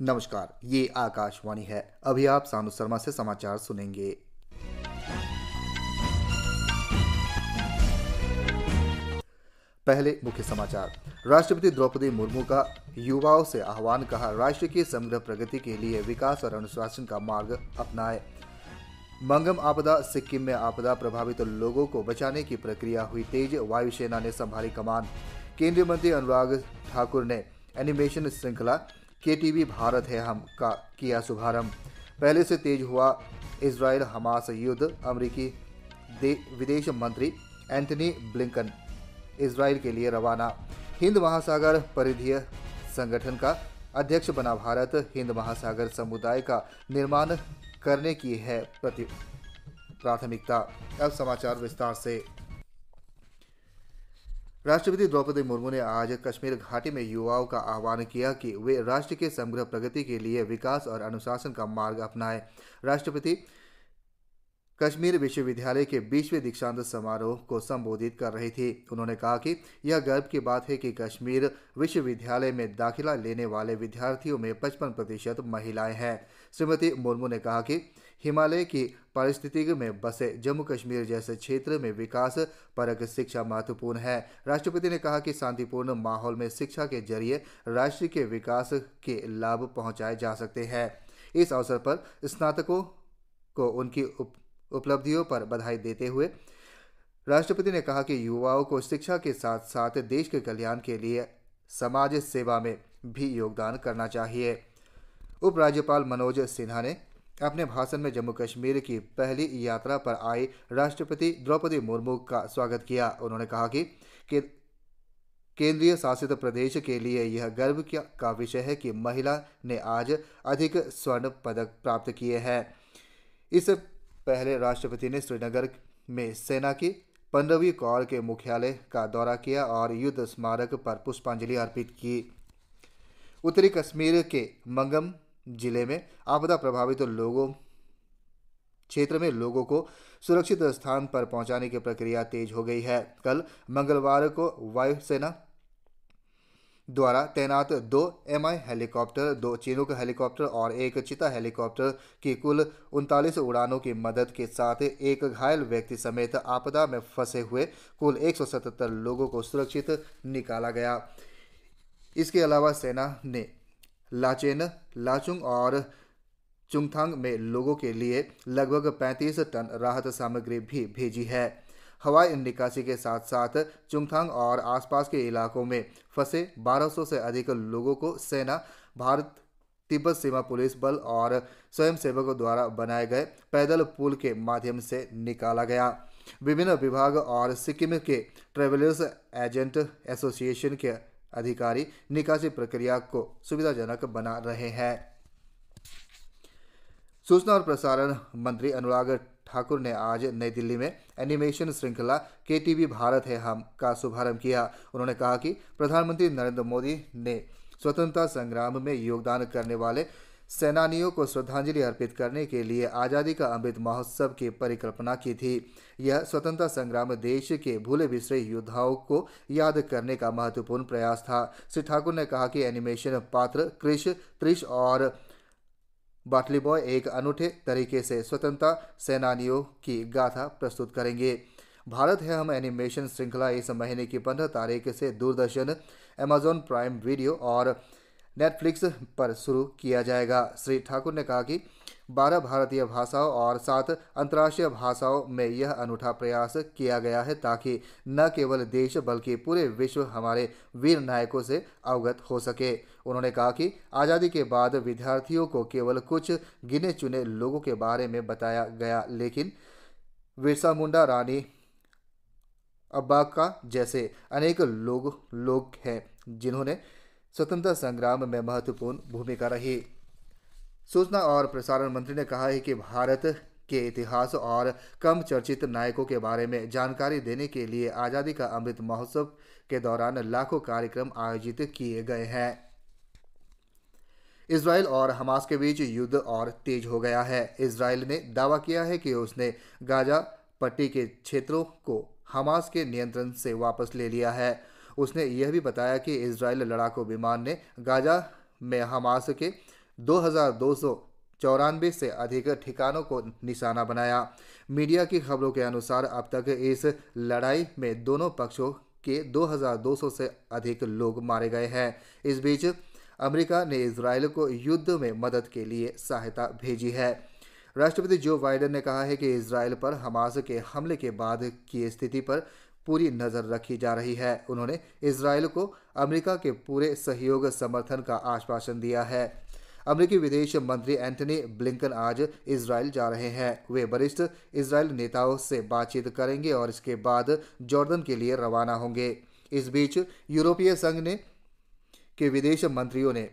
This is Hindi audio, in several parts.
नमस्कार ये आकाशवाणी है अभी आप सानु शर्मा से समाचार सुनेंगे पहले मुख्य समाचार राष्ट्रपति द्रौपदी मुर्मू का युवाओं से आह्वान कहा राष्ट्र की समग्र प्रगति के लिए विकास और अनुशासन का मार्ग अपनाए मंगम आपदा सिक्किम में आपदा प्रभावित तो लोगों को बचाने की प्रक्रिया हुई तेज वायुसेना ने संभाली कमान केंद्रीय मंत्री अनुराग ठाकुर ने एनिमेशन श्रृंखला के वी भारत है हम का किया शुभारंभ पहले से तेज हुआ इसराइल हमास युद्ध अमरीकी विदेश मंत्री एंथनी ब्लिंकन इसराइल के लिए रवाना हिंद महासागर परिधीय संगठन का अध्यक्ष बना भारत हिंद महासागर समुदाय का निर्माण करने की है प्राथमिकता अब समाचार विस्तार से राष्ट्रपति द्रौपदी मुर्मू ने आज कश्मीर घाटी में युवाओं का आह्वान किया कि वे राष्ट्र के समग्र प्रगति के लिए विकास और अनुशासन का मार्ग अपनाएं राष्ट्रपति कश्मीर विश्वविद्यालय के बीसवें दीक्षांत समारोह को संबोधित कर रही थी उन्होंने कहा कि यह गर्व की बात है कि कश्मीर विश्वविद्यालय में दाखिला लेने वाले विद्यार्थियों में पचपन प्रतिशत महिलाएं हैं श्रीमती मुर्मू ने कहा कि हिमालय की परिस्थिति में बसे जम्मू कश्मीर जैसे क्षेत्र में विकास परक शिक्षा महत्वपूर्ण है राष्ट्रपति ने कहा कि शांतिपूर्ण माहौल में शिक्षा के जरिए राष्ट्र के विकास के लाभ पहुंचाए जा सकते हैं इस अवसर पर स्नातकों को उनकी उप उपलब्धियों पर बधाई देते हुए राष्ट्रपति ने कहा कि युवाओं को शिक्षा के साथ साथ देश के कल्याण के लिए समाज सेवा में भी योगदान करना चाहिए उपराज्यपाल मनोज सिन्हा ने अपने भाषण में जम्मू कश्मीर की पहली यात्रा पर आई राष्ट्रपति द्रौपदी मुर्मू का स्वागत किया उन्होंने कहा कि केंद्रीय शासित प्रदेश के लिए यह गर्व का विषय है कि महिला ने आज अधिक स्वर्ण पदक प्राप्त किए हैं इस पहले राष्ट्रपति ने श्रीनगर में सेना की पंद्रहवीं कॉर के मुख्यालय का दौरा किया और युद्ध स्मारक पर पुष्पांजलि अर्पित की उत्तरी कश्मीर के मंगम जिले में आपदा प्रभावित तो लोगों क्षेत्र में लोगों को सुरक्षित स्थान पर पहुंचाने की प्रक्रिया तेज हो गई है कल मंगलवार को वायुसेना द्वारा तैनात दो एमआई हेलीकॉप्टर दो चिनुक हेलीकॉप्टर और एक चिता हेलीकॉप्टर की कुल उनतालीस उड़ानों की मदद के साथ एक घायल व्यक्ति समेत आपदा में फंसे हुए कुल 177 लोगों को सुरक्षित निकाला गया इसके अलावा सेना ने लाचेन लाचुंग और चुंगथांग में लोगों के लिए लगभग 35 टन राहत सामग्री भी भेजी है हवाई निकासी के साथ साथ चुंगथांग और आसपास के इलाकों में फंसे 1200 से अधिक लोगों को सेना भारत तिब्बत सीमा पुलिस बल और स्वयंसेवकों द्वारा बनाए गए पैदल पुल के माध्यम से निकाला गया विभिन्न विभाग और सिक्किम के ट्रेवलर्स एजेंट एसोसिएशन के अधिकारी निकासी प्रक्रिया को सुविधाजनक बना रहे हैं सूचना और प्रसारण मंत्री अनुराग ठाकुर ने आज नई दिल्ली में एनिमेशन श्रृंखला के टीवी भारत है हम का शुभारंभ किया उन्होंने कहा कि प्रधानमंत्री नरेंद्र मोदी ने स्वतंत्रता संग्राम में योगदान करने वाले सेनानियों को श्रद्धांजलि अर्पित करने के लिए आज़ादी का अमृत महोत्सव की परिकल्पना की थी यह स्वतंत्रता संग्राम देश के भूले बिसरे योद्धाओं को याद करने का महत्वपूर्ण प्रयास था श्री ठाकुर ने कहा कि एनिमेशन पात्र कृष त्रिश और बाटली बॉय एक अनूठे तरीके से स्वतंत्रता सेनानियों की गाथा प्रस्तुत करेंगे भारत है हम एनिमेशन श्रृंखला इस महीने की पंद्रह तारीख से दूरदर्शन अमेजॉन प्राइम वीडियो और नेटफ्लिक्स पर शुरू किया जाएगा श्री ठाकुर ने कहा कि बारह भारतीय भाषाओं और सात अंतर्राष्ट्रीय भाषाओं में यह अनूठा प्रयास किया गया है ताकि न केवल देश बल्कि पूरे विश्व हमारे वीर नायकों से अवगत हो सके उन्होंने कहा कि आज़ादी के बाद विद्यार्थियों को केवल कुछ गिने चुने लोगों के बारे में बताया गया लेकिन बिरसा मुंडा रानी अब्बाका जैसे अनेक लोग लोग हैं जिन्होंने स्वतंत्रता संग्राम में महत्वपूर्ण भूमिका रही सूचना और प्रसारण मंत्री ने कहा है कि भारत के इतिहास और कम चर्चित नायकों के बारे में जानकारी देने के लिए आज़ादी का अमृत महोत्सव के दौरान लाखों कार्यक्रम आयोजित किए गए हैं इसराइल और हमास के बीच युद्ध और तेज हो गया है इसराइल ने दावा किया है कि उसने गाजा पट्टी के क्षेत्रों को हमास के नियंत्रण से वापस ले लिया है उसने यह भी बताया कि इसराइल लड़ाकू विमान ने गाजा में हमास के दो हजार दो सौ से अधिक ठिकानों को निशाना बनाया मीडिया की खबरों के अनुसार अब तक इस लड़ाई में दोनों पक्षों के 2,200 से अधिक लोग मारे गए हैं इस बीच अमेरिका ने इसराइल को युद्ध में मदद के लिए सहायता भेजी है राष्ट्रपति जो बाइडेन ने कहा है कि इसराइल पर हमास के हमले के बाद की स्थिति पर पूरी नजर रखी जा रही है उन्होंने इसराइल को अमेरिका के पूरे सहयोग समर्थन का आश्वासन दिया है अमरीकी विदेश मंत्री एंटनी ब्लिंकन आज इसराइल जा रहे हैं वे वरिष्ठ इसराइल नेताओं से बातचीत करेंगे और इसके बाद जॉर्डन के लिए रवाना होंगे इस बीच यूरोपीय संघ ने के विदेश मंत्रियों ने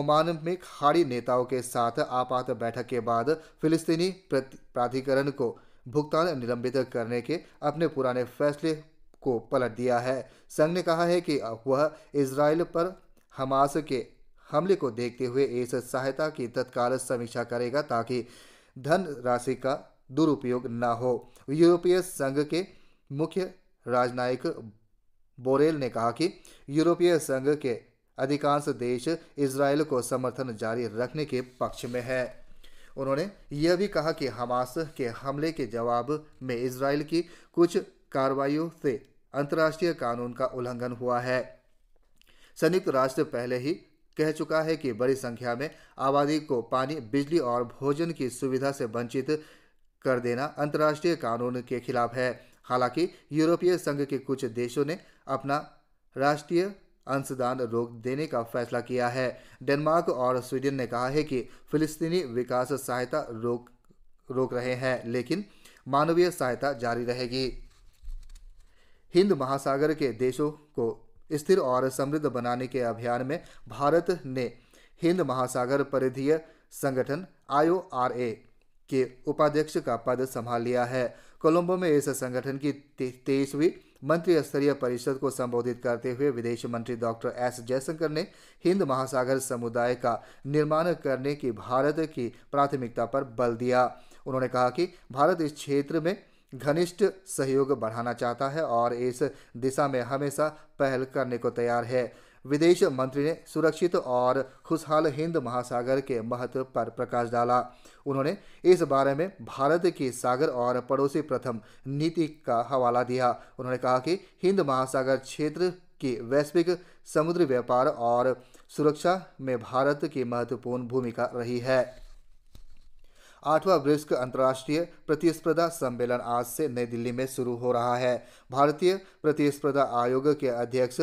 ओमान में खाड़ी नेताओं के साथ आपात बैठक के बाद फिलिस्तीनी प्राधिकरण को भुगतान निलंबित करने के अपने पुराने फैसले को पलट दिया है संघ ने कहा है कि वह इसराइल पर हमास के हमले को देखते हुए इस सहायता की तत्काल समीक्षा करेगा ताकि धन राशि का दुरुपयोग न हो यूरोपीय संघ के मुख्य राजनयिक बोरेल ने कहा कि यूरोपीय संघ के अधिकांश देश इसराइल को समर्थन जारी रखने के पक्ष में है उन्होंने यह भी कहा कि हमास के हमले के जवाब में इसराइल की कुछ कार्रवाइयों से अंतर्राष्ट्रीय कानून का उल्लंघन हुआ है संयुक्त राष्ट्र पहले ही कह चुका है कि बड़ी संख्या में आबादी को पानी बिजली और भोजन की सुविधा से वंचित कर देना अंतर्राष्ट्रीय कानून के खिलाफ है हालांकि यूरोपीय संघ के कुछ देशों ने अपना राष्ट्रीय अंशदान रोक देने का फैसला किया है डेनमार्क और स्वीडन ने कहा है कि फिलिस्तीनी विकास सहायता रोक रोक रहे हैं लेकिन मानवीय सहायता जारी रहेगी हिंद महासागर के देशों को स्थिर और समृद्ध बनाने के अभियान में भारत ने हिंद महासागर परिधीय संगठन आईओ आर ए के उपाध्यक्ष का पद संभाल लिया है कोलंबो में इस संगठन की तेईसवीं मंत्री स्तरीय परिषद को संबोधित करते हुए विदेश मंत्री डॉक्टर एस जयशंकर ने हिंद महासागर समुदाय का निर्माण करने की भारत की प्राथमिकता पर बल दिया उन्होंने कहा कि भारत इस क्षेत्र में घनिष्ठ सहयोग बढ़ाना चाहता है और इस दिशा में हमेशा पहल करने को तैयार है विदेश मंत्री ने सुरक्षित और खुशहाल हिंद महासागर के महत्व पर प्रकाश डाला उन्होंने इस बारे में भारत की सागर और पड़ोसी प्रथम नीति का हवाला दिया उन्होंने कहा कि हिंद महासागर क्षेत्र की वैश्विक समुद्र व्यापार और सुरक्षा में भारत की महत्वपूर्ण भूमिका रही है आठवां ब्रिक्स अंतर्राष्ट्रीय प्रतिस्पर्धा सम्मेलन आज से नई दिल्ली में शुरू हो रहा है भारतीय प्रतिस्पर्धा आयोग के अध्यक्ष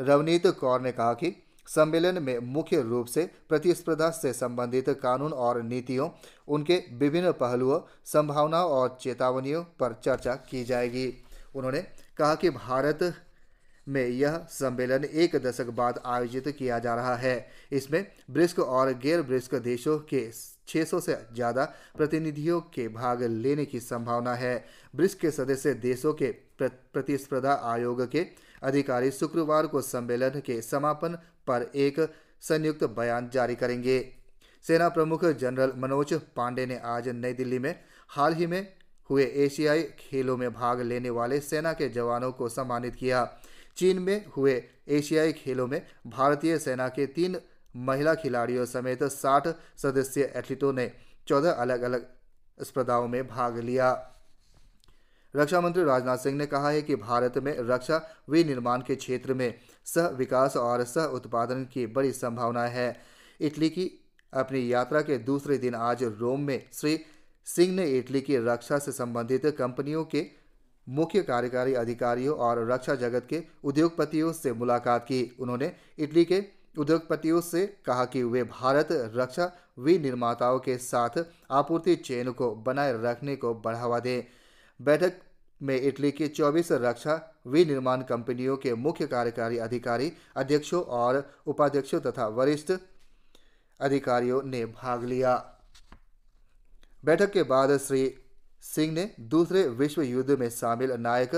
रवनीत कौर ने कहा कि सम्मेलन में मुख्य रूप से प्रतिस्पर्धा से संबंधित कानून और नीतियों उनके विभिन्न पहलुओं संभावनाओं और चेतावनियों पर चर्चा की जाएगी उन्होंने कहा कि भारत में यह सम्मेलन एक दशक बाद आयोजित किया जा रहा है इसमें ब्रिस्क और गैर ब्रिस्क देशों के 600 से ज्यादा प्रतिनिधियों के भाग लेने की संभावना है ब्रिक्स के सदस्य देशों के प्रतिस्पर्धा आयोग के अधिकारी शुक्रवार को सम्मेलन के समापन पर एक संयुक्त बयान जारी करेंगे सेना प्रमुख जनरल मनोज पांडे ने आज नई दिल्ली में हाल ही में हुए एशियाई खेलों में भाग लेने वाले सेना के जवानों को सम्मानित किया चीन में हुए एशियाई खेलों में भारतीय सेना के तीन महिला खिलाड़ियों समेत साठ सदस्यीय एथलीटों ने चौदह अलग अलग स्पर्धाओं में भाग लिया रक्षा मंत्री राजनाथ सिंह ने कहा है कि भारत में रक्षा विनिर्माण के क्षेत्र में सह विकास और सह उत्पादन की बड़ी संभावना है इटली की अपनी यात्रा के दूसरे दिन आज रोम में श्री सिंह ने इटली की रक्षा से संबंधित कंपनियों के मुख्य कार्यकारी अधिकारियों और रक्षा जगत के उद्योगपतियों से मुलाकात की उन्होंने इटली के उद्योगपतियों से कहा कि वे भारत रक्षा विनिर्माताओं के साथ आपूर्ति चेन को बनाए रखने को बढ़ावा दें बैठक में इटली की 24 रक्षा विनिर्माण कंपनियों के मुख्य कार्यकारी अधिकारी अध्यक्षों और उपाध्यक्षों तथा वरिष्ठ अधिकारियों ने भाग लिया बैठक के बाद श्री सिंह ने दूसरे विश्व युद्ध में शामिल नायक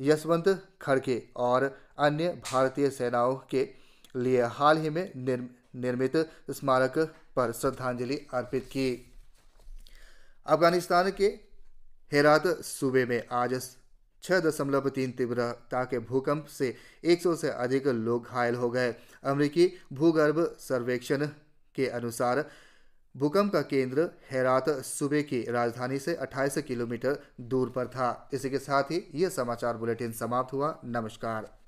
यशवंत खड़के और अन्य भारतीय सेनाओं के लिए हाल ही में निर्मित स्मारक पर श्रद्धांजलि अर्पित की अफगानिस्तान के हेरात सूबे में आज छह दशमलव तीन तीव्रता के भूकंप से 100 से अधिक लोग घायल हो गए अमरीकी भूगर्भ सर्वेक्षण के अनुसार भूकंप का केंद्र हेरात सूबे की राजधानी से 28 किलोमीटर दूर पर था इसी के साथ ही यह समाचार बुलेटिन समाप्त हुआ नमस्कार